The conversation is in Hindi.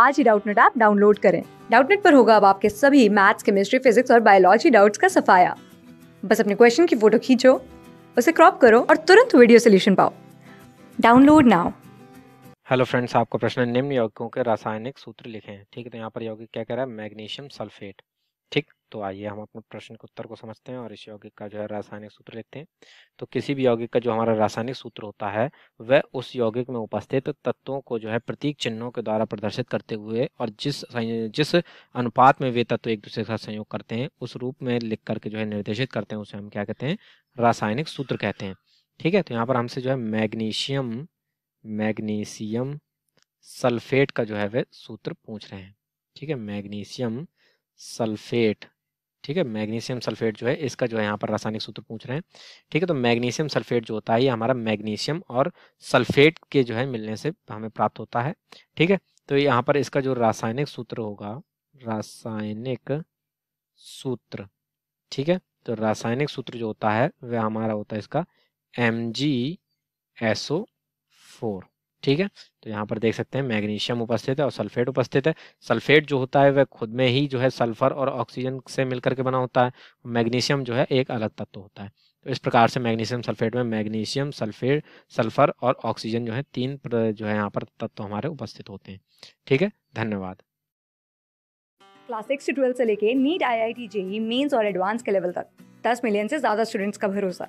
आज ही डाउटनेट ऐप डाउनलोड करें डाउटनेट पर होगा अब आपके सभी मैथ्स केमिस्ट्री फिजिक्स और बायोलॉजी डाउट्स का सफाया बस अपने क्वेश्चन की फोटो खींचो उसे क्रॉप करो और तुरंत वीडियो सोल्यूशन पाओ डाउनलोड नाउ हेलो फ्रेंड्स आपका प्रश्न निम्न यौगिकों के रासायनिक सूत्र लिखे हैं ठीक है तो यहाँ पर यौगिक क्या कह रहा है मैग्नीशियम सल्फेट ठीक तो आइए हम अपने प्रश्न के उत्तर को समझते हैं और इस यौगिक का जो है रासायनिक सूत्र लिखते हैं तो किसी भी यौगिक का जो हमारा रासायनिक सूत्र होता है वह उस यौगिक में उपस्थित तत्वों को जो है प्रतीक चिन्हों के द्वारा प्रदर्शित करते हुए और जिस जिस अनुपात में वे तत्व एक दूसरे के साथ संयोग करते हैं उस रूप में लिख करके जो है निर्देशित करते हैं उसे हम क्या कहते हैं रासायनिक सूत्र कहते हैं ठीक है तो यहाँ पर हमसे जो है मैग्नीशियम मैग्नीशियम सल्फेट का जो है वह सूत्र पूछ रहे हैं ठीक है मैग्नीशियम सल्फेट ठीक है मैग्नीशियम सल्फेट जो है इसका जो है यहाँ पर रासायनिक सूत्र पूछ रहे हैं ठीक है तो मैग्नीशियम सल्फेट जो होता है ये हमारा मैग्नीशियम और सल्फेट के जो है मिलने से हमें प्राप्त होता है ठीक है तो यहाँ पर इसका जो रासायनिक सूत्र होगा रासायनिक सूत्र ठीक है तो रासायनिक सूत्र जो होता है वह हमारा होता है इसका एम जी एसओ फोर ठीक है तो यहाँ पर देख सकते हैं मैग्नीशियम उपस्थित है और सल्फेट उपस्थित है सल्फेट जो होता है वह खुद में ही जो है सल्फर और ऑक्सीजन से मिलकर के बना होता है मैग्नीशियम जो है एक अलग तत्व होता है तो इस प्रकार से मैग्नीशियम सल्फेट में मैग्नीशियम सल्फेट सल्फर और ऑक्सीजन जो है तीन जो है यहाँ पर तत्व हमारे उपस्थित होते हैं ठीक है धन्यवाद क्लास सिक्स से ट्वेल्थ से लेके NEET I I T JEE mains और एडवांस के लेवल तक दस मिलियन से ज़्यादा स्टूडेंट्स का भरोसा